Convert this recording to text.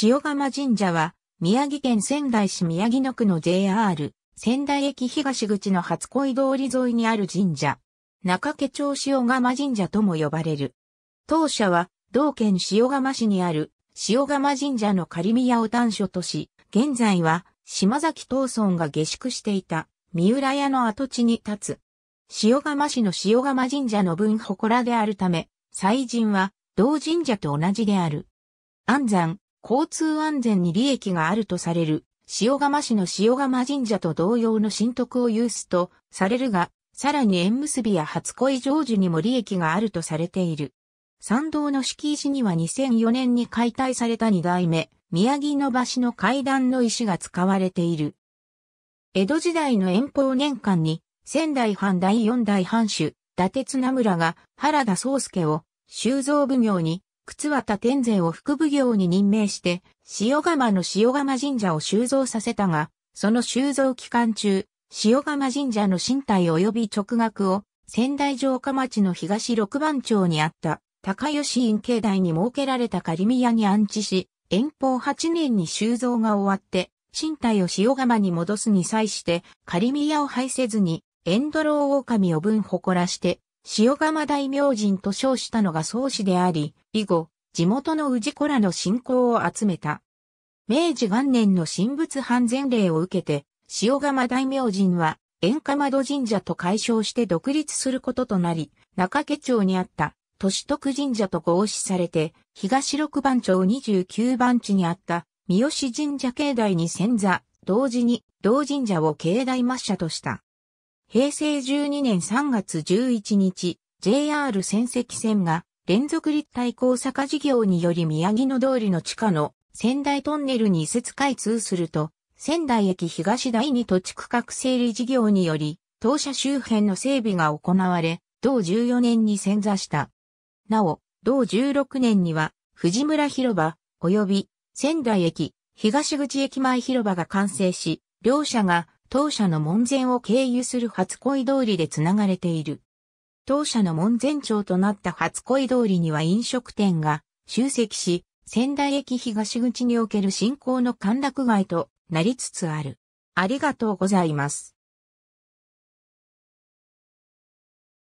塩釜神社は、宮城県仙台市宮城野区の JR、仙台駅東口の初恋通り沿いにある神社。中家町塩釜神社とも呼ばれる。当社は、同県塩釜市にある塩釜神社の仮宮を端所とし、現在は島崎東村が下宿していた三浦屋の跡地に立つ。塩釜市の塩釜神社の分祠であるため、祭神は同神社と同じである。安山、交通安全に利益があるとされる、塩釜市の塩釜神社と同様の神徳を有すとされるが、さらに縁結びや初恋成就にも利益があるとされている。参道の敷石には2004年に解体された二代目、宮城の橋の階段の石が使われている。江戸時代の遠方年間に、仙台藩第四代藩主、伊達綱村が原田宗介を、修造奉行に靴渡天禅を副奉行に任命して、塩釜の塩釜神社を修造させたが、その修造期間中、塩釜神社の身体及び直学を、仙台城下町の東六番町にあった、高吉院境内に設けられた仮宮に安置し、遠方8年に修造が終わって、身体を塩釜に戻すに際して、仮宮を廃せずに、エンドロー狼を分誇らして、塩釜大明神と称したのが宗師であり、以後、地元の宇治子らの信仰を集めた。明治元年の神仏犯前令を受けて、塩釜大明神は、塩釜戸神社と解消して独立することとなり、中家町にあった、都市徳神社と合祀されて、東六番町29番地にあった、三好神社境内に潜座、同時に、同神社を境内抹社とした。平成12年3月11日、JR 仙石線が連続立体交差化事業により宮城野通りの地下の仙台トンネルに移設開通すると、仙台駅東第二土地区画整理事業により、当社周辺の整備が行われ、同14年に潜座した。なお、同16年には、藤村広場、及び仙台駅、東口駅前広場が完成し、両社が当社の門前を経由する初恋通りで繋がれている。当社の門前町となった初恋通りには飲食店が集積し、仙台駅東口における新興の歓楽街となりつつある。ありがとうございます。